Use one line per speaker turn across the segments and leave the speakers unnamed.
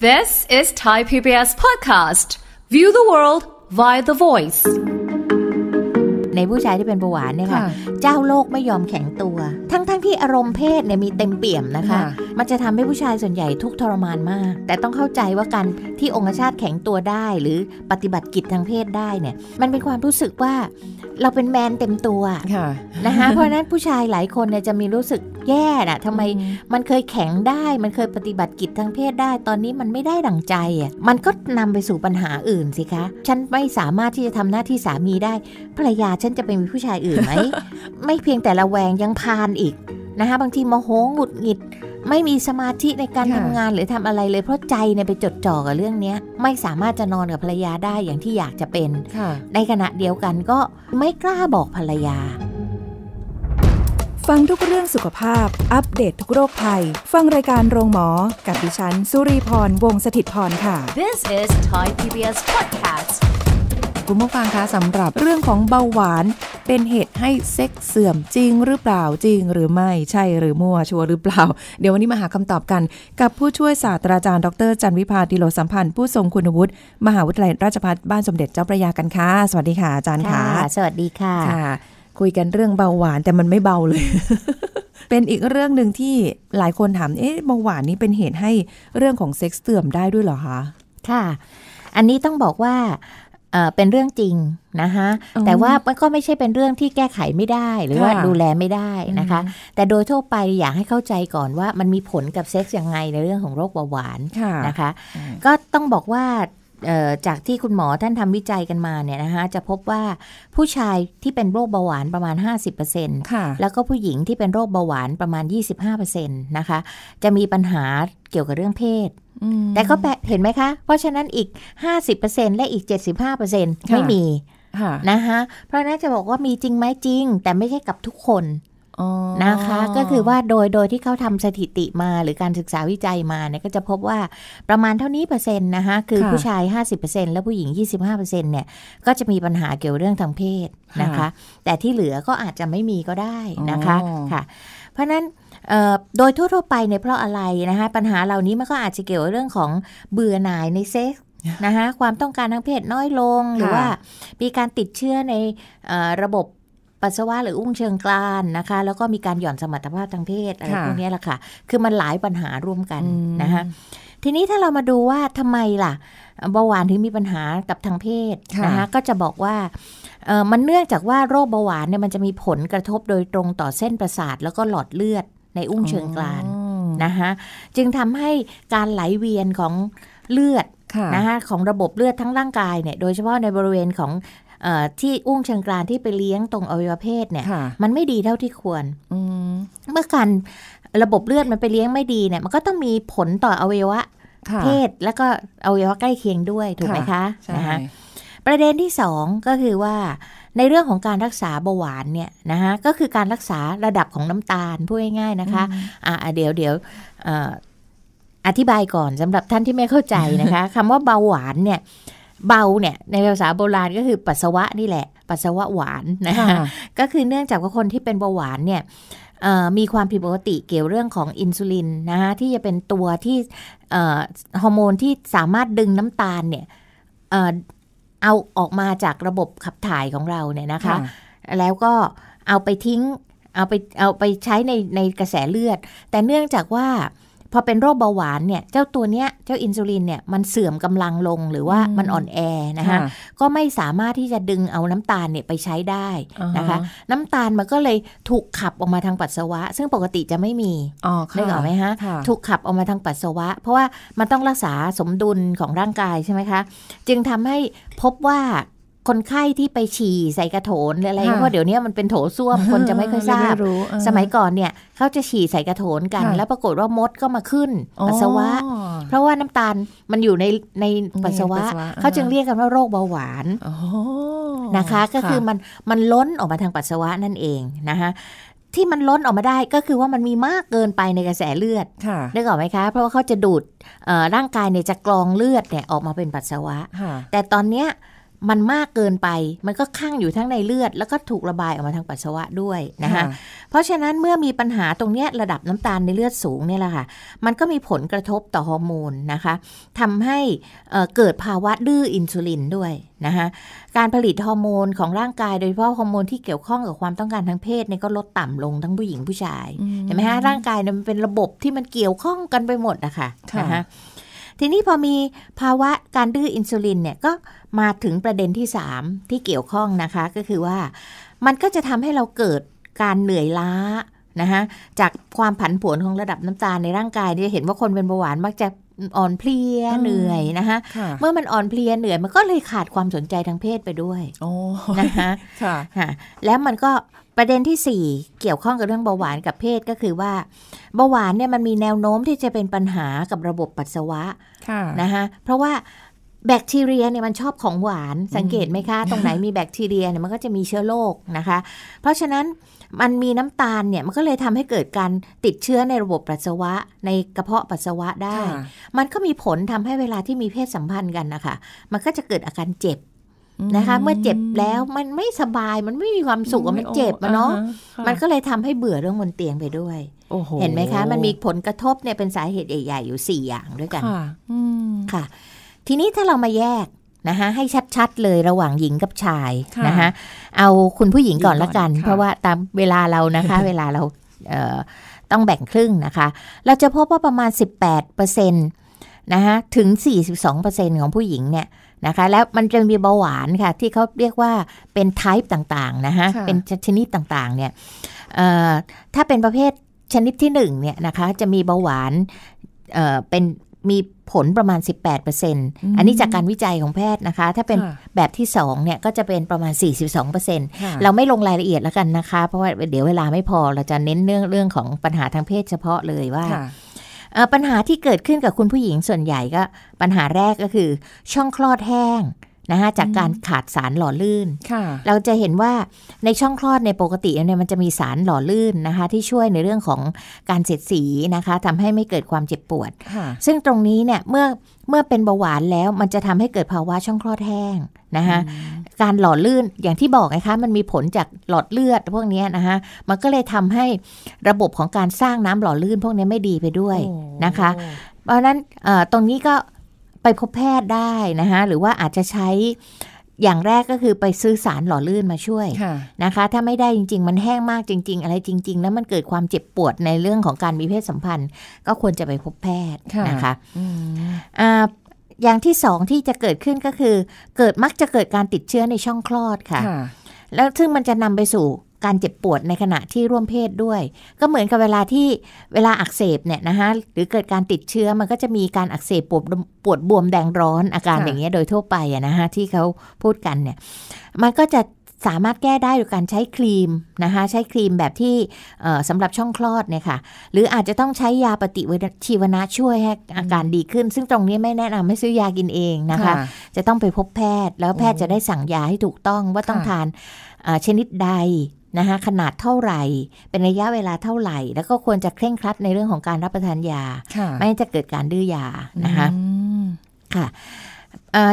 This is Thai PBS podcast. View the world via the voice. ในผู้ชายที่เป็นเบาหวานเนี่ยค่ะ เจ้าโลกไม่ยอมแข็งตัว ทั้งๆทที่อารมณ์เพศเนี่ยมีเต็มเปี่ยมนะคะ มันจะทำให้ผู้ชายส่วนใหญ่ทุกทรมานมาก แต่ต้องเข้าใจว่าการที่องคชาติแข็งตัวได้ หรือปฏิบัติกิจทางเพศได้เนี่ย มันเป็นความรู้สึกว่าเราเป็นแมนเต็มตัวนะคะ เพราะนั้นผู้ชายหลายคนเนี่ยจะมีรู้สึกแย่น่ะทำไมมันเคยแข็งได้ มันเคยปฏิบัติกิจทางเพศได้ ตอนนี้มันไม่ได้ดั่งใจอ่ะมันก็นำไปสู่ปัญหาอื่นสิคะ ฉันไม่สามารถที่จะทำหน้าที่สามีได้ ภรรยาฉันจะไปมีผู้ชายอื่นไหม ไม่เพียงแต่ละแวงยังพานอีก นะคะบางทีโมโหงหงุดหงิด ไม่มีสมาธิในการทำงานหรือทำอะไรเลยเพราะใจเนี่ยไปจดจ่อกับเรื่องเนี้ยไม่สามารถจะนอนกับภรรยาได้อย่างที่อยากจะเป็นในข
ณะเดียวกันก็ไม่กล้าบอกภรรยาฟังทุกเรื่องสุขภาพ อัปเดตททุกโรคภัย ฟังรายการโรงหมอ กับดิฉัน สุรีพร วงศิตพรค่ะ
This is Thai PBS podcast
คุณผู้ฟังคะสำหรับเรื่องของเบาหวาน เป็นเหตุให้เซ็กเสื่อมจริงหรือเปล่าจริงหรือไม่ใช่หรือมั่วชัว์หรือเปล่า เดี๋ยววันนี้มาหาคำตอบกันกับผู้ช่วยศาสตราจารย์ ดรจันวิพาติโลสัมพันธ์ผู้ทรงคุณวุฒิมหาวิทยาลัย ราชภัฏบ้านสมเด็จเจ้าพระยากันค่ะสวัสดีค่ะอาจารย์ค่ะสวัสดีค่ะคุยกันเรื่องเบาหวานแต่มันไม่เบาเลย เป็นอีกเรื่องหนึ่งที่หลายคนถามเอ๊ะเบาหวานนี้เป็นเหตุให้เรื่องของเซ็กซ์เสื่อมได้ด้วยเหรอคะ ค่ะ อันนี้ต้องบอกว่าเป็นเรื่องจริง
นะคะแต่ว่าก็ไม่ใช่เป็นเรื่องที่แก้ไขไม่ได้หรือว่าดูแลไม่ได้นะคะ แต่โดยทั่วไปอยากให้เข้าใจก่อนว่ามันมีผลกับเซ็กซ์ยังไงในเรื่องของโรคเบาหวานนะคะ ก็ต้องบอกว่าจากที่คุณหมอท่านทำวิจัยกันมาเนี่ยนะคะจะพบว่าผู้ชายที่เป็นโรคเบาหวานประมาณ50%ค่ะ แล้วก็ผู้หญิงที่เป็นโรคเบาหวานประมาณ25%นะคะจะมีปัญหาเกี่ยวกับเรื่องเพศแต่ก็เห็นไหมคะ เพราะฉะนั้นอีก 50%และอีก75%ไม่มีนะคะเพราะนั้นจะบอกว่ามีจริงไหมจริง แต่ไม่ใช่กับทุกคนนะคะก็คือว่าโดยโดยที่เขาทำสถิติมาหรือการศึกษาวิจัยมาเนี่ยก็จะพบว่าประมาณเท่านี้เปอร์เซ็นต์นะคะคือผู้ชาย 50%แล้วผู้หญิง 25%เนี่ยก็จะมีปัญหาเกี่ยวเรื่องทางเพศนะคะแต่ที่เหลือก็อาจจะไม่มีก็ได้นะคะค่ะเพราะนั้นโดยทั่วๆไปในเพราะอะไรนะคะปัญหาเหล่านี้มันก็อาจจะเกี่ยวเรื่องของเบื่อหน่ายในเซ็กนะคะความต้องการทางเพศน้อยลงหรือว่ามีการติดเชื้อในระบบปัสสาวะหรืออุ้งเชิงกรานนะคะแล้วก็มีการหย่อนสมรรถภาพทางเพศอะไรพวกนี้แหละค่ะคือมันหลายปัญหาร่วมกันนะคะทีนี้ถ้าเรามาดูว่าทำไมล่ะเบาหวานถึงมีปัญหากับทางเพศนะคะก็จะบอกว่ามันเนื่องจากว่าโรคเบาหวานเนี่ยมันจะมีผลกระทบโดยตรงต่อเส้นประสาทแล้วก็หลอดเลือดในอุ้งเชิงกรานนะคะจึงทำให้การไหลเวียนของเลือดนะคะของระบบเลือดทั้งร่างกายเนี่ยโดยเฉพาะในบริเวณของที่อุ้งเชิงกรานที่ไปเลี้ยงตรงอวัยวะเพศเนี่ย มันไม่ดีเท่าที่ควรเมื่อการระบบเลือดมันไปเลี้ยงไม่ดีเนี่ยมันก็ต้องมีผลต่ออวัยวะเพศแล้วก็อวัยวะใกล้เคียงด้วยถูกไหมคะนะคะประเด็นที่สองก็คือว่า ในเรื่องของการรักษาเบาหวานเนี่ยนะคะก็คือการรักษาระดับของน้ำตาลพูดง่ายๆนะคะอ่าเดี๋ยวเดี๋ยวอธิบายก่อนสำหรับท่านที่ไม่เข้าใจนะคะ คำว่าเบาหวานเนี่ยเบาเนี่ยในภาษาโบราณก็คือปัสสาวะนี่แหละ ปัสสาวะหวานนะคะก็คือเนื่องจากว่าคนที่เป็นเบาหวานเนี่ยมีความผิดปกติเกี่ยวเรื่องของอินซูลินนะคะที่จะเป็นตัวที่ฮอร์โมนที่สามารถดึงน้ำตาลเนี่ย เอาออกมาจากระบบขับถ่ายของเราเนี่ยนะคะ แล้วก็เอาไปทิ้งเอาไปเอาไปใช้ในในกระแสเลือด แต่เนื่องจากว่าพอเป็นโรคเบาหวานเนี่ยเจ้าตัวเนี้ย เจ้าอินซูลินเนี่ยมันเสื่อมกำลังลงหรือว่ามันอ่อนแอนะคะก็ไม่สามารถที่จะดึงเอาน้ำตาลเนี่ยไปใช้ได้นะคะน้ำตาลมันก็เลยถูกขับออกมาทางปัสสาวะ ซึ่งปกติจะไม่มีไ้เหรอไหมฮะ ถูกขับออกมาทางปัสสาวะ เพราะว่ามันต้องรักษาสมดุลของร่างกาย ใช่ไหมคะ จึงทำให้พบว่าคนไข้ที่ไปฉี่ใส่กระโถนหรืออะไรเพราะเดี๋ยวนี้มันเป็นโถส้วมคนจะไม่ค่อยทราบสมัยก่อนเนี่ยเขาจะฉี่ใส่กระโถนกันแล้วปรากฏว่ามดก็มาขึ้นปัสสาวะ เพราะว่าน้ำตาลมันอยู่ใน ในปัสสาวะเขาจึงเรียกกันว่าโรคเบาหวานนะคะ ก็คือมันมันล้นออกมาทางปัสสาวะนั่นเองนะคะที่มันล้นออกมาได้ก็คือว่ามันมีมากเกินไปในกระแสเลือดได้ก่อนไหมคะเพราะว่าเขาจะดูดร่างกายเนี่ยจะกรองเลือดเนี่ยออกมาเป็นปัสสาวะแต่ตอนเนี้ยมันมากเกินไป มันก็คั่งอยู่ทั้งในเลือด แล้วก็ถูกระบายออกมาทางปัสสาวะด้วยนะคะ เพราะฉะนั้นเมื่อมีปัญหาตรงนี้ระดับน้ำตาลในเลือดสูงเนี่ยแหละค่ะ มันก็มีผลกระทบต่อฮอร์โมนนะคะทำให้เกิดภาวะดื้ออินซูลินด้วยนะคะ การผลิตฮอร์โมนของร่างกาย โดยเฉพาะฮอร์โมนที่เกี่ยวข้องกับความต้องการทางเพศเนี่ยก็ลดต่ำลงทั้งผู้หญิงผู้ชาย เห็นไหมฮะร่างกายเนี่ยมันเป็นระบบที่มันเกี่ยวข้องกันไปหมดอะค่ะนะคะทีนี้พอมีภาวะการดื้ออินซูลินเนี่ย ก็มาถึงประเด็นที่ 3 ที่เกี่ยวข้องนะคะ ก็คือว่ามันก็จะทำให้เราเกิดการเหนื่อยล้า นะคะจากความผันผวนของระดับน้ำตาลในร่างกายเนี่ยเห็นว่าคนเป็นเบาหวานมักจะอ่อนเพลียเหนื่อยนะคะเมื่อมันอ่อนเพลียเหนื่อย มันก็เลยขาดความสนใจทางเพศไปด้วยนะคะค่ะแล้วมันก็ประเด็นที่สี่ เกี่ยวข้องกับเรื่องเบาหวาน กับเพศก็คือว่าเบาหวานเนี่ยมันมีแนวโน้มที่จะเป็นปัญหากับระบบปัสสาวะนะคะเพราะว่าแบคทีเรียเนี่ยมันชอบของหวาน สังเกตไหมคะ ตรงไหนมีแบคทีเรียเนี่ยมันก็จะมีเชื้อโรคนะคะ เพราะฉะนั้นมันมีน้ำตาลเนี่ยมันก็เลยทำให้เกิดการติดเชื้อในระบบปัสสาวะ ในกระเพาะปัสสาวะได้ มันก็มีผลทำให้เวลาที่มีเพศสัมพันธ์กันนะคะมันก็จะเกิดอาการเจ็บนะคะ เมื่อเจ็บแล้วมันไม่สบายมันไม่มีความสุขมันเจ็บมนเนาะมันก็เลยทำให้เบื่อเรื่องบนเตียงไปด้วยเห็นไหมคะ มันมีผลกระทบเนี่ยเป็นสาเหตุใหญ่ๆอยู่สี่อย่างด้วยกันค่ะทีนี้ถ้าเรามาแยกนะคะให้ชัดๆเลยระหว่างหญิงกับชายนะคะเอาคุณผู้หญิงก่อนละกัน เพราะว่าตามเวลาเรานะคะเวลาเราต้องแบ่งครึ่งนะคะ เราจะพบว่าประมาณ 18%นะคะถึง 42%ของผู้หญิงเนี่ยนะคะแล้วมันจะมีเบาหวานค่ะที่เขาเรียกว่าเป็นไทป์ต่างๆนะคะเป็นชนิดต่างๆเนี่ยถ้าเป็นประเภทชนิดที่1เนี่ยนะคะจะมีเบาหวานเป็นมีผลประมาณ 18%อันนี้จากการวิจัยของแพทย์นะคะ ถ้าเป็นแบบที่2เนี่ยก็จะเป็นประมาณ 42%เราไม่ลงรายละเอียดแล้วกันนะคะ เพราะว่าเดี๋ยวเวลาไม่พอ เราจะเน้นเรื่องเรื่องของปัญหาทางเพศเฉพาะเลยว่า ปัญหาที่เกิดขึ้นกับคุณผู้หญิงส่วนใหญ่ก็ ปัญหาแรกก็คือ ช่องคลอดแห้งนะคะจากการขาดสารหล่อลื่น เราจะเห็นว่าในช่องคลอดในปกติเนี่ยมันจะมีสารหล่อลื่นนะคะที่ช่วยในเรื่องของการเสียดสีนะคะทำให้ไม่เกิดความเจ็บปวด ซึ่งตรงนี้เนี่ย เมื่อเมื่อเป็นเบาหวานแล้วมันจะทำให้เกิดภาวะช่องคลอดแห้งนะคะ การหล่อลื่นอย่างที่บอกนะคะมันมีผลจากหลอดเลือดพวกนี้นะคะมันก็เลยทำให้ระบบของการสร้างน้ำหล่อลื่น พวกนี้ไม่ดีไปด้วยนะคะ เพราะนั้นตรงนี้ก็ไปพบแพทย์ได้นะคะหรือว่าอาจจะใช้อย่างแรกก็คือไปซื้อสารหล่อลื่นมาช่วยนะคะ ถ้าไม่ได้จริง ๆ มันแห้งมากจริงๆ อะไรจริงๆ แล้วมันเกิดความเจ็บปวดในเรื่องของการมีเพศสัมพันธ์ ก็ควรจะไปพบแพทย์นะคะ อย่างที่สองที่จะเกิดขึ้นก็คือ เกิดมักจะเกิดการติดเชื้อในช่องคลอดค่ะ แล้วซึ่งมันจะนำไปสู่การเจ็บปวดในขณะที่ร่วมเพศด้วย ก็เหมือนกับเวลาที่เวลาอักเสบเนี่ยนะคะหรือเกิดการติดเชื้อมันก็จะมีการอักเสบปวดปวดบวมแดงร้อนอาการอย่างเงี้ยโดยทั่วไปอะนะคะที่เขาพูดกันเนี่ยมันก็จะสามารถแก้ได้โดยการใช้ครีมนะคะใช้ครีมแบบที่สำหรับช่องคลอดเนี่ยค่ะหรืออาจจะต้องใช้ยาปฏิชีวนะช่วยให้อาการดีขึ้น ซึ่งตรงนี้ไม่แนะนำให้ซื้อยากินเองนะคะจะต้องไปพบแพทย์ แล้วแพทย์จะได้สั่งยาให้ถูกต้องว่าต้องทานชนิดใดนะคะขนาดเท่าไหร่เป็นระยะเวลาเท่าไหร่ แล้วก็ควรจะเคร่งครัดในเรื่องของการรับประทานยา ไม่จะเกิดการดื้อยานะคะค่ะ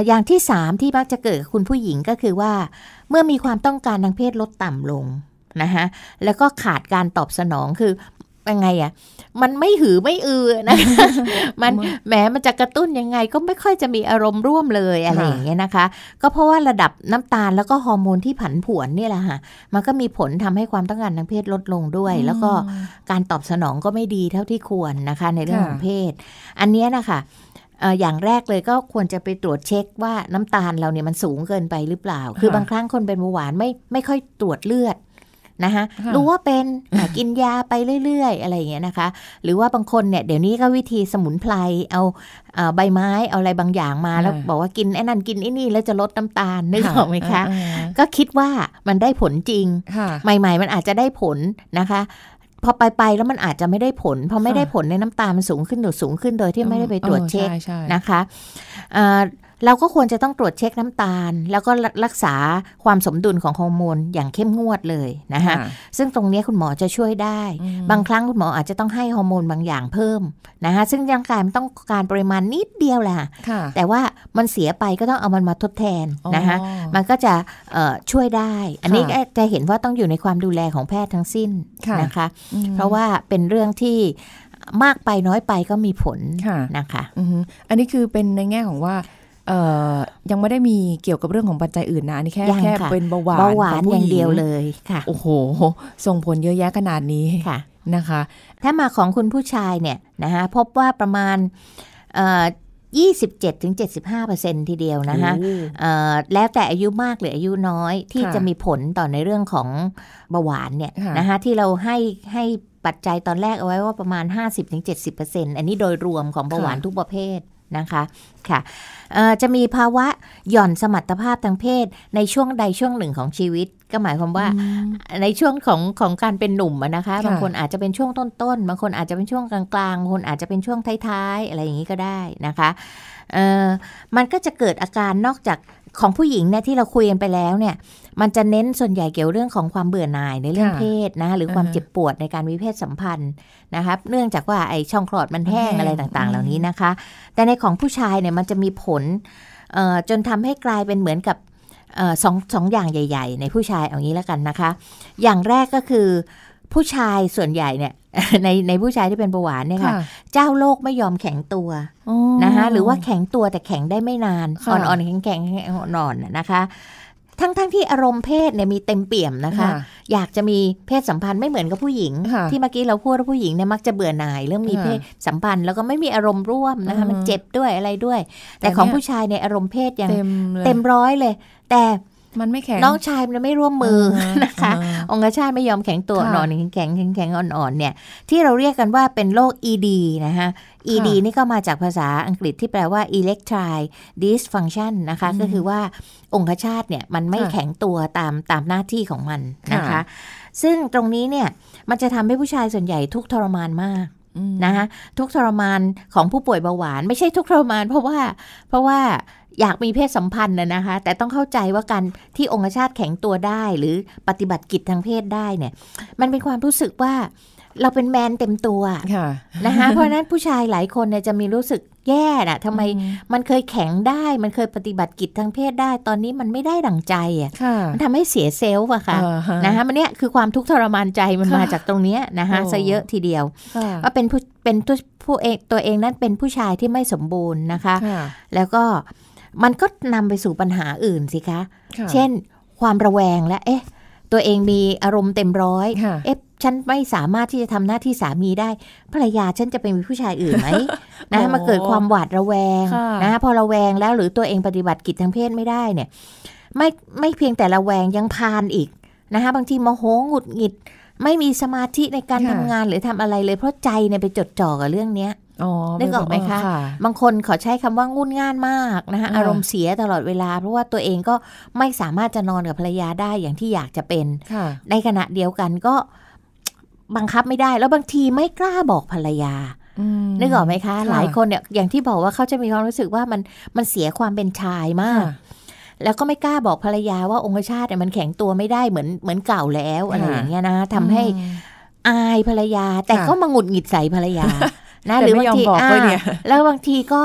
อย่างที่สามที่มักจะเกิดคุณผู้หญิงก็คือว่า เมื่อมีความต้องการทางเพศลดต่ำลงนะคะแล้วก็ขาดการตอบสนองคือยังไงอะ่ะ มันไม่หือไม่อือนะ มันแหมมันจะกระตุ้นยังไงก็ไม่ค่อยจะมีอารมณ์ร่วมเลยอะไรอย่างเงี้ยนะคะ ก็เพราะว่าระดับน้ำตาลแล้วก็ฮอร์โมนที่ผันผวนนี่แหละค่ะมันก็มีผลทำให้ความต้องการทางเพศลดลงด้วย แล้วก็การตอบสนองก็ไม่ดีเท่าที่ควรนะคะในเรื่องของเพศ อันนี้นะคะอย่างแรกเลยก็ควรจะไปตรวจเช็คว่าน้ำตาลเราเนี่ยมันสูงเกินไปหรือเปล่า คือบางครั้งคนเป็นเบาหวานไม่ไม่ค่อยตรวจเลือดนะคะรู้ว่าเป็นกินยาไปเรื่อยๆอะไรอย่างเงี้ยนะคะ หรือว่าบางคนเนี่ยเดี๋ยวนี้ก็วิธีสมุนไพรเอาใบไม้เอาอะไรบางอย่างมาแล้วบอกว่ากินไอ้นั่นกินไอ้นี่แล้วจะลดน้ำตาลนึกออกไหมคะก็คิดว่ามันได้ผลจริงใหม่ ๆ มันอาจจะได้ผลนะคะ พอไปๆแล้วมันอาจจะไม่ได้ผลพอไม่ได้ผลในน้ำตาลมันสูงขึ้นหรือสูงขึ้นโดยที่ไม่ได้ไปตรวจเช็คนะคะเราก็ควรจะต้องตรวจเช็คน้ำตาล แล้วก็รักษาความสมดุลของฮอร์โมนอย่างเข้มงวดเลยนะคะซึ่งตรงนี้คุณหมอจะช่วยได้ บางครั้งคุณหมออาจจะต้องให้ฮอร์โมนบางอย่างเพิ่มนะคะซึ่งร่างกายมันต้องการปริมาณนิดเดียวแหละแต่ว่ามันเสียไปก็ต้องเอามันมาทดแทนนะคะมันก็จะช่วยได้ อันนี้จะเห็นว่าต้องอยู่ในความดูแลของแพทย์ทั้งสิ้นนะคะ เพราะว่า
เป็นเรื่องที่มากไปน้อยไปก็มีผลนะคะอันนี้คือเป็นในแง่ของว่ายังไม่ได้มีเกี่ยวกับเรื่องของปัจจัยอื่นนะนี่แค่แค่เป็นเบาหวานเบาหวานอย่างเดียวเลยค่ะโอ้โหส่งผลเยอะแยะขนาดนี้ค่ะนะค
ะถ้ามาของคุณผู้ชายเนี่ยนะคะพบว่าประมาณ27-75%ทีเดียวนะคะแล้วแต่อายุมากหรืออายุน้อยที่จะมีผลต่อในเรื่องของเบาหวานเนี่ยนะคะที่เราให้ให้ปัจจัยตอนแรกเอาไว้ว่าประมาณ 50-70%อันนี้โดยรวมของเบาหวานทุกประเภทนะคะ ค่ะจะมีภาวะหย่อนสมรรถภาพทางเพศในช่วงใดช่วงหนึ่งของชีวิต ก็หมายความว่าในช่วงของของการเป็นหนุ่มนะคะบางคนอาจจะเป็นช่วงต้นๆ บางคนอาจจะเป็นช่วงกลางๆบางคนอาจจะเป็นช่วงท้ายๆ อะไรอย่างนี้ก็ได้นะคะ มันก็จะเกิดอาการนอกจากของผู้หญิงเนี่ยที่เราคุยกันไปแล้วเนี่ยมันจะเน้นส่วนใหญ่เกี่ยวเรื่องของความเบื่อหน่ายในเรื่องเพศนะะหรือความเจ็บปวดในการมีเพศสัมพันธ์นะคะเนื่องจากว่าไอช่องคลอดมันแห้งอะไรต่างๆ เหล่านี้นะคะ แต่ในของผู้ชายเนี่ยมันจะมีผลจนทำให้กลายเป็นเหมือนกับสองสองอย่างใหญ่ ๆ ในผู้ชายเอางี้แล้วกันนะคะ อย่างแรกก็คือ ผู้ชายส่วนใหญ่เนี่ย ในในผู้ชายที่เป็นเบาหวานเนี่ยค่ะเจ้าโลกไม่ยอมแข็งตัว
นะคะหรือว่าแข
็งตัวแต่แข็งได้ไม่นานอ่อนๆแข็งแข็งอ่อนนะคะทั้งๆทที่อารมณ์เพศเนี่ยมีเต็มเปี่ยมนะคะ อยากจะมีเพศสัมพันธ์ไม่เหมือนกับผู้หญิง ที่เมื่อกี้เราพูดว่าผู้หญิงเนี่ยมักจะเบื่อหน่ายเรื่องมีเพศสัมพันธ์แล้วก็ไม่มีอารมณ์ร่วมนะคะมันเจ็บด้วยอะไรด้วย แต่ของผู้ชายในอารมณ์เพศยังเต็มร้อยเลย แต่มั
นไม่แข็งน้องชา
ยมันไม่ร่วมมือนะคะ องคชาตไม่ยอมแข็งตัวนอนแข็งแข็งแข็งอ่อน ๆ เนี่ย ที่เราเรียกกันว่าเป็นโรค ED นะคะ ED นี่ก็มาจากภาษาอังกฤษที่แปลว่า e l e c t r i l dysfunction นะคะ ก็คือว่าองคชาตเนี่ย มันไม่แข็งตัวตามตามหน้าที่ของมันนะคะ ซึ่งตรงนี้เนี่ย มันจะทำให้ผู้ชายส่วนใหญ่ทุกทรมานมากนะคะทุกทรมานของผู้ป่วยเบาหวานไม่ใช่ทุกทรมาน เพราะว่าเพราะว่าอยากมีเพศสัมพันธ์นะนะคะ แต่ต้องเข้าใจว่าการที่องคชาตแข็งตัวได้ หรือปฏิบัติกิจทางเพศได้เนี่ย มัน เป็นความรู้สึกว่า เราเป็นแมนเต็มตัวนะคะ เพราะนั้นผู้ชายหลายคนเนี่ยจะมีรู้สึกแย่น่ะทำไมมันเคยแข็งได้ มันเคยปฏิบัติกิจทางเพศได้ตอนนี้มันไม่ได้ดั่งใจอ่ะมันทำให้เสียเซลล์อะค่ะนะคะมันเนี้ยคือความทุกข์ทรมานใจมันมาจากตรงเนี้ยนะคะซะเยอะทีเดียว ว่าเป็นผู้เป็นผู้เองตัวเองนั้นเป็นผู้ชายที่ไม่สมบูรณ์นะคะ แล้วก็มันก็นำไปสู่ปัญหาอื่นสิคะ เช่น ความระแวงและเอ๊ะ ตัวเองมีอารมณ์เต็มร้อย เอ๊ะฉันไม่สามารถที่จะทำหน้าที่สามีได้ภรรยาฉันจะเป็นผู้ชายอื่นไหมนะมาเกิดความหวาดระแวงนะพอระแวงแล้วหรือตัวเองปฏิบัติกิจทางเพศไม่ได้เนี่ย ไม่ไม่เพียงแต่ระแวงยังพานอีกนะคะบางทีโมโหหงุดหงิด ไม่มีสมาธิในการทำงานหรือทำอะไรเลยเพราะใจเนี่ยไปจดจ่อกับเรื่องเนี้ยได้กออกไหมคะ บางคนขอใช้คำว่างุ่นง่านมากนะคะอารมณ์เสียตลอดเวลาเพราะว่าตัวเองก็ไม่สามารถจะนอนกับภรรยาได้อย่างที่อยากจะเป็นในขณะเดียวกันก็บังคับไม่ได้ แล้วบางทีไม่กล้าบอกภรรยานึกออกไหมคะ หลายคนเนี่ย อย่างที่บอกว่าเขาจะมีความรู้สึกว่ามันมันเสียความเป็นชายมากแล้วก็ไม่กล้าบอกภรรยาว่าองคชาติเนี่ยมันแข็งตัวไม่ได้เหมือนเหมือนเก่าแล้วอะไรอย่างเงี้ยนะทำให้อายภรรยา แต่ก็มาหงุดหงิดใส่ภรรยานะหรือบางทีอ่าแล้วบางทีก็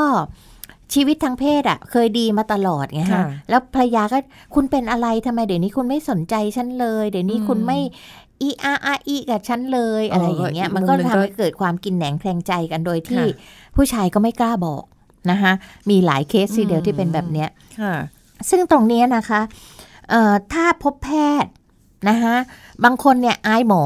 ชีวิตทางเพศอ่ะเคยดีมาตลอดไงฮะแล้วภรรยาก็คุณเป็นอะไรทำไมเดี๋ยวนี้คุณไม่สนใจฉันเลย เดี๋ยวนี้คุณไม่อีอาอาอีกับฉันเลยอะไรอย่างเงี้ยมันก็ทำให้เกิดความกินแหนงแคลงใจกันโดยที่ผู้ชายก็ไม่กล้าบอกนะคะมีหลายเคสทีเดียวที่เป็นแบบเนี้ยซึ่งตรงนี้นะคะ ถ้าพบแพทย์นะคะบางคนเนี่ยอายหมอ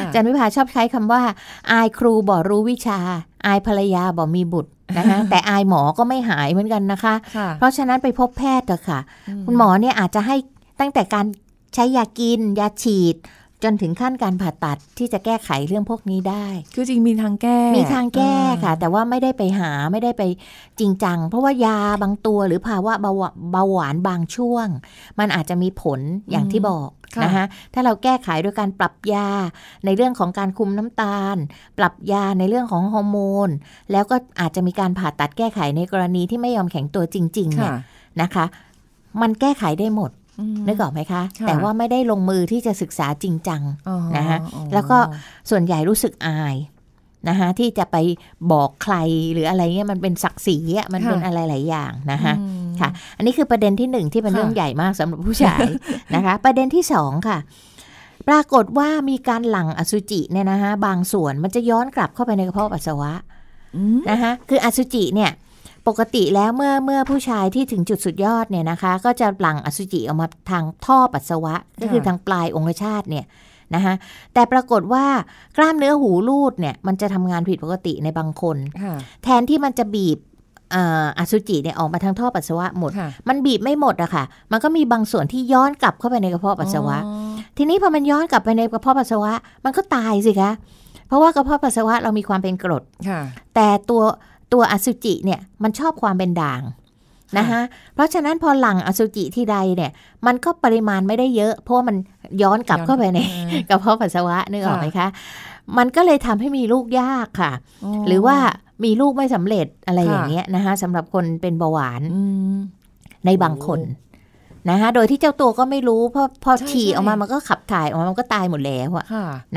อาจารย์วิภาชอบใช้คำว่า อายครูบ่รู้วิชา อายภรรยาบ่มีบุตรนะคะแต่อายหมอก็ไม่หายเหมือนกันนะคะ เพราะฉะนั้นไปพบแพทย์เถอะค่ะ คุณหมอเนี่ยอาจจะให้ตั้งแต่การใช้ยากินยาฉีดจนถึงขั้นการผ่าตัดที่จะแก้ไขเรื่องพวกนี้ได้ คือจริงมีทางแก้ มีทางแก้ค่ะ แต่ว่าไม่ได้ไปหาไม่ได้ไปจริงจังเพราะว่ายาบางตัวหรือภาวะเบาหวานบางช่วง มันอาจจะมีผลอย่างที่บอกนะคะถ้าเราแก้ไขโดยการปรับยาในเรื่องของการคุมน้ำตาล ปรับยาในเรื่องของฮอร์โมนแล้วก็อาจจะมีการผ่าตัดแก้ไขในกรณีที่ไม่ยอมแข็งตัวจริงๆเนี่ยนะคะ มันแก้ไขได้หมดนึกออกไหมคะ แต่ว่าไม่ได้ลงมือที่จะศึกษาจริงจังนะคะแล้วก็ส่วนใหญ่รู้สึกอายนะคะที่จะไปบอกใครหรืออะไรเงี้ยมันเป็นศักดิ์ศรีอ่ะมันเป็นอะไรหลายอย่างนะคะค่ะ อันนี้คือประเด็นที่หนึ่งที่เป็นเรื่องใหญ่มากสำหรับผู้ชายนะคะ ประเด็นที่สองค่ะ ปรากฏว่ามีการหลั่งอสุจิเนี่ยนะคะบางส่วนมันจะย้อนกลับเข้าไปในกระเพาะปัสสาวะนะคะคืออสุจิเนี่ยปกติแล้วเมื่อเมื่อผู้ชายที่ถึงจุดสุดยอดเนี่ยนะคะ ก็จะหลั่งอสุจิออกมาทางท่อปัสสาวะ ก็คือทางปลายองคชาตเนี่ยนะคะแต่ปรากฏว่ากล้ามเนื้อหูรูดเนี่ย มันจะทำงานผิดปกติในบางคนแทนที่มันจะบีบอสุจิเนี่ยออกมาทางท่อปัสสาวะหมดมันบีบไม่หมดอะค่ะ มันก็มีบางส่วนที่ย้อนกลับเข้าไปในกระเพาะปัสสาวะ ทีนี้พอมันย้อนกลับไปในกระเพาะปัสสาวะ มันก็ตายสิคะเพราะว่ากระเพาะปัสสาวะ เรามีความเป็นกรดแต่ตัวตัวอสุจิเนี่ยมันชอบความเป็นด่างนะคะเพราะฉะนั้นพอหลังอสุจิที่ใดเนี่ย มันก็ปริมาณไม่ได้เยอะ เพราะว่ามันย้อนกลับเข้าไปในกระเพาะปัสสาวะ นึกออกไหมคะ มันก็เลยทำให้มีลูกยากค่ะ หรือว่ามีลูกไม่สำเร็จอะไรอย่างเงี้ยนะคะสำหรับคนเป็นเบาหวาน ในบางคนนะคะโดยที่เจ้าตัวก็ไม่รู้เพราะพอฉี่ออกมา มันก็ขับถ่ายออกมามันก็ตายหมดแล้วอะ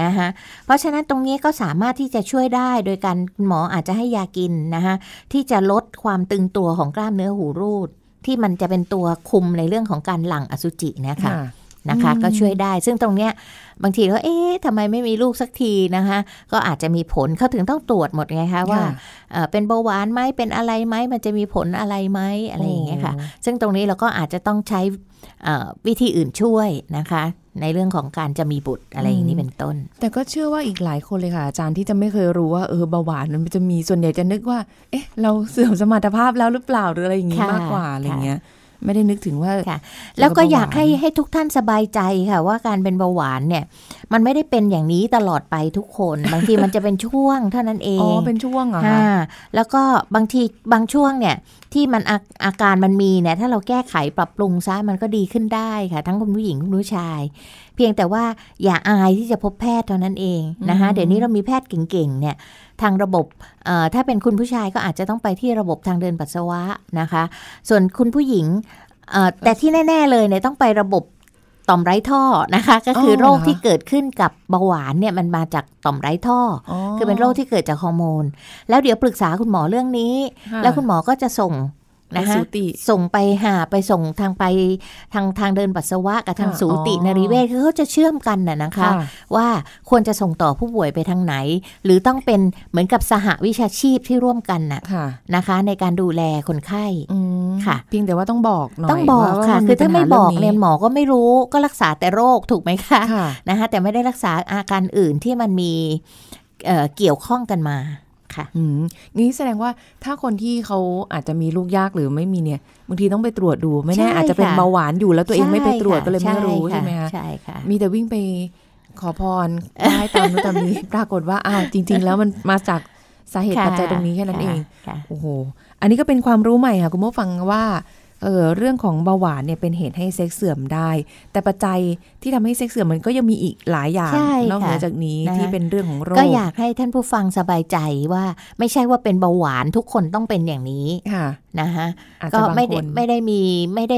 นะคะเพราะฉะนั้นตรงนี้ก็สามารถที่จะช่วยได้โดยการหมออาจจะให้ยากินนะคะที่จะลดความตึงตัวของกล้ามเนื้อหูรูด ที่มันจะเป็นตัวคุมในเรื่องของการหลั่งอสุจินะคะะนะคะ ก็ช่วยได้ ซึ่งตรงเนี้ย บางทีก็เอ๊ะทำไมไม่มีลูกสักทีนะคะ ก็อาจจะมีผลเขาถึงต้องตรวจหมดไงคะว่าเป็นเบาหวานไหมเป็นอะไรไหมมันจะมีผลอะไรไหมอะไรอย่างเงี้ยค่ะ ซึ่งตรงนี้เราก็อาจจะต้องใช้วิธีอื่นช่วยนะคะ ในเรื่องของการจะมีบุตรอะไรอย่างนี้เป็นต้น
แต่ก็เชื่อว่าอีกหลายคนเลยค่ะอาจารย์ที่จะไม่เคยรู้ว่าเออเบาหวานมันจะมีส่วนใหญ่จะนึกว่า เอ๊ะ เราเสื่อมสมรรถภาพแล้วหรือเปล่าหรืออะไรอย่างงี้มากกว่าอะไรอย่างเงี้ยไม่ได้นึกถึงว่า ค่ะ แล้วก็อยากให้ให้ท
ุกท่านสบายใจค่ะ ว่าการเป็นเบาหวานเนี่ย มันไม่ได้เป็นอย่างนี้ตลอดไปทุกคน บางทีมันจะเป็นช่วงเท่านั้นเอง อ๋อ เป็นช่วงเหรอคะแล้วก็บางทีบางช่วงเนี่ยที่มันออาการมันมีเนี่ยถ้าเราแก้ไขปรับปรุงซะมันก็ดีขึ้นได้ค่ะ ทั้งคุณผู้หญิงคุณผู้ชายเพียงแต่ว่าอย่าอายที่จะพบแพทย์เท่านั้นเองนะคะ เดี๋ยวนี้เรามีแพทย์เก่ง ๆ เนี่ย ทางระบบถ้าเป็นคุณผู้ชายก็อาจจะต้องไปที่ระบบทางเดินปัสสาวะนะคะ ส่วนคุณผู้หญิงแต่ที่แน่ ๆเลยเนี่ยต้องไประบบต่อมไร้ท่อนะคะก็คือโรคที่เกิดขึ้นกับเบาหวานเนี่ยมันมาจากต่อมไร้ท่อ คือเป็นโรคที่เกิดจากฮอร์โมนแล้วเดี๋ยวปรึกษาคุณหมอเรื่องนี้ แล้วคุณหมอก็จะส่งนะคะส่งไปหาไปส่งทางไปทางทางเดินปัสสาวะกับทางสูตินรีเวชเขาจะเชื่อมกันน่ะนะคะ ว่าควรจะส่งต่อผู้ป่วยไปทางไหน หรือต้องเป็นเหมือนกับสหวิชาชีพที่ร่วมกันน่ะนะคะ ในการดูแลคนไข้ค่ะเพียงแต่ว่าต้องบอกหน่อยต้องบอกค่ะ คือถ้าไม่บอกเนี่ยหมอก็ไม่รู้ก็รักษาแต่โรคถูกไหมคะนะคะแต่ไม่ได้รักษาอาการอื่นที่มันมี
เกี่ยวข้องกันมาค่ะอืมนี้แสดงว่าถ้าคนที่เขาอาจจะมีลูกยากหรือไม่มีเนี่ยบางทีต้องไปตรวจดูไม่แน่อาจจะเป็นเบาหวานอยู่แล้วตัวเองไม่ไปตรวจก็เลยไม่รู้ใช่ไหมคะใช่ค่ะมีแต่วิ่งไปขอพรได้ตามนู้นตามนี้ปรากฏว่าอ้าวจริงๆแล้วมันมาจากสาเหตุปัจจัยตรงนี้แค่นั้นเอง โอ้โหอันนี้ก็เป็นความรู้ใหม่ค่ะคุณผู้ฟังว่าเออเรื่องของเบาหวานเนี่ยเป็นเหตุให้เซ็กเสื่อมได้ แต่ปัจจัยที่ทำให้เซ็กเสื่อมมันก็ยังมีอีกหลายอย่างนอกเหนือจากนี้ที่เป็นเรื่องของโรคก็อยาก
ให้ท่านผู้ฟังสบายใจว่า ไม่ใช่ว่าเป็นเบาหวานทุกคนต้องเป็นอย่างนี้ค่ะนะคะก็ไม่ได้ไม่ได้มีไม่ได้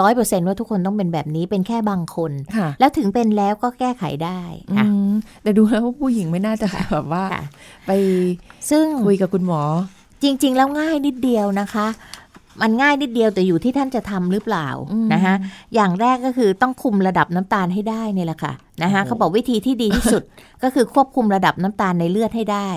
ร้อยเปอร์เซนว่าทุกคนต้องเป็นแบบนี้เป็นแค่บางคน แล้วถึงเป็นแล้วก็แก้ไขได้ แต่ดูแล้วผู้หญิงไม่น่าจะแบบว่า ไปซึ่งคุยกับคุณหมอ จริง ๆ แล้วง่ายนิดเดียวนะคะมันง่ายนิดเดียวแต่อยู่ที่ท่านจะทำหรือเปล่านะคะอย่างแรกก็คือต้องคุมระดับน้ำตาลให้ได้นี่แหละค่ะนะคะเขาบอกวิธีที่ดีที่สุดก็คือควบคุมระดับน้ำตาลในเลือดให้ได้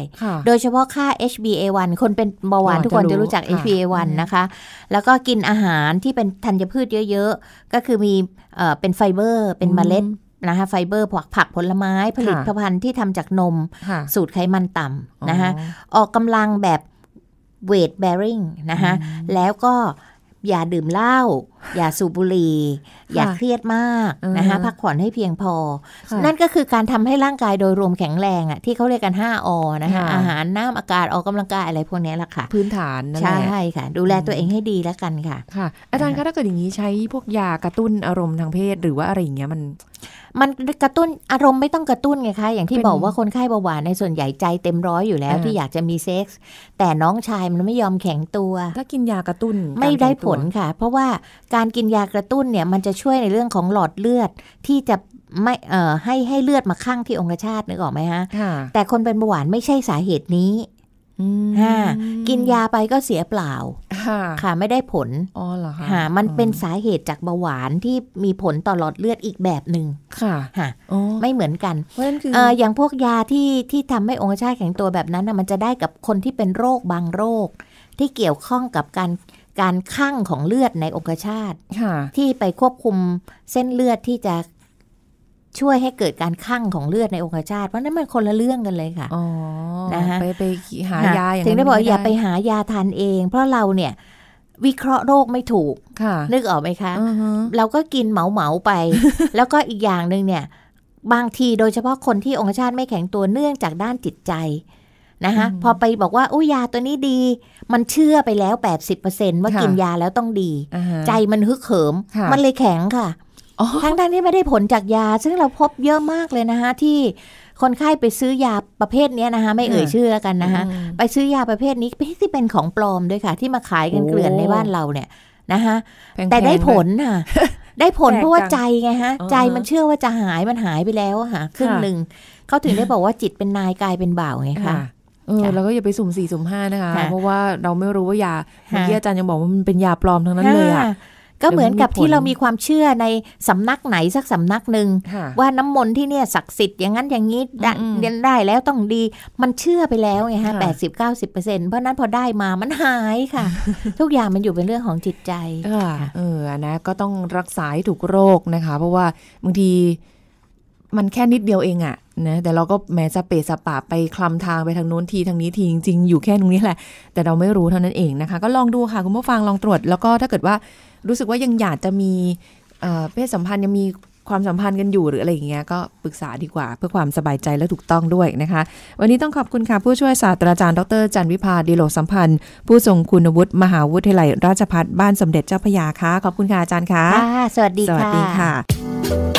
โดยเฉพาะค่า HbA1 คนเป็นเบาหวานทุกคนจะรู้จัก HbA1 นะคะแล้วก็กินอาหารที่เป็นธัญพืชเยอะๆ ก็คือมีเป็นไฟเบอร์เป็นเมล็ดนะคะไฟเบอร์ผักผักผลไม้ผลิตภัณฑ์ที่ทำจากนม สูตรไขมันต่ำนะคะออกกำลังแบบเวทแบริ่งนะคะแล้วก็อย่าดื่มเหล้าอย่าสูบบุหรี่อย่าเครียดมากนะคะพักผ่อนให้เพียงพอ นั่นก็คือการทำให้ร่างกายโดยรวมแข็งแรงอ่ะที่เขาเรียกกัน 5อนะคะอาหาร น้ำอากาศออกกำลังกายอะไรพวกนี้แหละค่ะ พื้นฐานนั่นแหละใช่ค่ะ ดูแลตัวเองให้ดีแล้วกันค่ะ
ค่ะอาจารย์คะถ้าเกิดอย่างนี้ใช้พวกยากระตุ้นอารมณ์ทาง
เพศหรือว่าอะไรอย่างเงี้ยมันมันกระตุ้นอารมณ์ไม่ต้องกระตุ้นไงคะอย่างที่บอกว่าคนไข้เบาหวานในส่วนใหญ่ใจเต็มร้อยอยู่แล้วที่อยากจะมีเซ็กส์แต่น้องชายมันไม่ยอมแข็งตัว ถ้ากินยากระตุ้นไม่ได้ผลค่ะ เพราะว่าการกินยากระตุ้นเนี่ย มันจะช่วยในเรื่องของหลอดเลือด ที่จะไม่เอ่อให้ให้เลือดมาคั่งที่องคชาตนึกออกไหมฮะแต่คนเป็นเบาหวานไม่ใช่สาเหตุนี้กินยาไปก็เสียเปล่า ค่ะ ไม่ได้ผล อ๋อเหรอคะมันเป็นสาเหตุจากเบาหวานที่มีผลต่อหลอดเลือดอีกแบบหนึ่งค่ะฮ่ะไม่เหมือนกันเพราะฉะนั้นคืออย่างพวกยาที่ที่ทำให้องคชาตแข็งตัวแบบนั้นะมันจะได้กับคนที่เป็นโรคบางโรค ที่เกี่ยวข้องกับการการคั่งของเลือดในองคชาตที่ไปควบคุมเส้นเลือดที่จะช่วยให้เกิดการข้างของเลือดในองคชาตเพราะนั้นมันคนละเรื่องกันเลยค่ะนะคะไปไปหายาอย่างถึงได้บอกอย่าไปหายาทานเอง เพราะเราเนี่ยวิเคราะห์โรคไม่ถูกนึกออกไหมคะ เราก็กินเหมาเหมาไป แล้วก็อีกอย่างหนึ่งเนี่ยบางทีโดยเฉพาะคนที่องคชาตไม่แข็งตัวเนื่องจากด้านจิตใจนะคะพอไปบอกว่าอุ้ยยาตัวนี้ดีมันเชื่อไปแล้ว 80%ว่ากินยาแล้วต้องดี ใจมันฮึกเหิม มันเลยแข็งค่ะทั้งทั้งที่ไม่ได้ผลจากยาซึ่งเราพบเยอะมากเลยนะคะที่ คนไข้ไปซื้อยาประเภทนี้นะคะไม่เอ่ยชื่อกันนะคะไปซื้อยาประเภทนี้ที่เป็นของปลอมด้วยค่ะ ที่มาขายกันเกลื่อนในบ้านเราเนี่ยนะคะแต่ได้ผลค่ะได้ผลเพราะว่าใจไงฮะ ใจมันเชื่อว่าจะหายมันหายไปแล้วค่ะครึ่งหนึ่งเขาถึงได้บอกว่าจิตเป็นน
ายกายเป็นบ่าวไงค่ะเออเราก็อย่าไปสุ่มสี่สุ่มห้านะคะเพราะว่าเราไม่รู้ว่ายาเมื่อกี้อาจารย์ยังบอกว่ามันเป็นยาปลอมทั้งนั้นเลยอ่ะก็เหมือนกับที่เรามีความเชื่อในส
ำนักไหนสักสำนักหนึ่งว่าน้ำมนต์ที่เนี่ยศักดิ์สิทธิ์อย่างนั้นอย่างนี้เรียนได้แล้วต้องดีมันเชื่อไปแล้วไงฮะแปดสิบเก้าสิบเปอร์เซ็นต์เพราะนั้นพอได้มา มันหายค่ะ
ทุกอย่างมันอยู่เป็นเรื่องของจิตใจเออนะก็ต้องรักษาให้ถูกโรคนะคะเพราะว่าบางทีมันแค่นิดเดียวเองอะนะแต่เราก็แม้จะเปะสะปะไปคลำทางไปทางโน้นทีทางนี้ทีจริงๆอยู่แค่ตรงนี้แหละ แต่เราไม่รู้เท่านั้นเองนะคะ ก็ลองดูค่ะคุณผู้ฟังลองตรวจ แล้วก็ถ้าเกิดว่ารู้สึกว่ายังอยากจะมีเพศสัมพันธ์ยังมีความสัมพันธ์กันอยู่หรืออะไรอย่างเงี้ยก็ปรึกษาดีกว่า เพื่อความสบายใจและถูกต้องด้วยนะคะ วันนี้ต้องขอบคุณค่ะผู้ช่วยศาสตราจารย์ดร จันวิพาดีโลสัมพันธ์ผู้ทรงคุณวุฒิมหาวิทยาลัยราชภัฏบ้านสมเด็จเจ้าพยาค่ะขอบคุณค่ะอาจารย์ค่ะสวัสดีค่ะสวัสดีค่ะ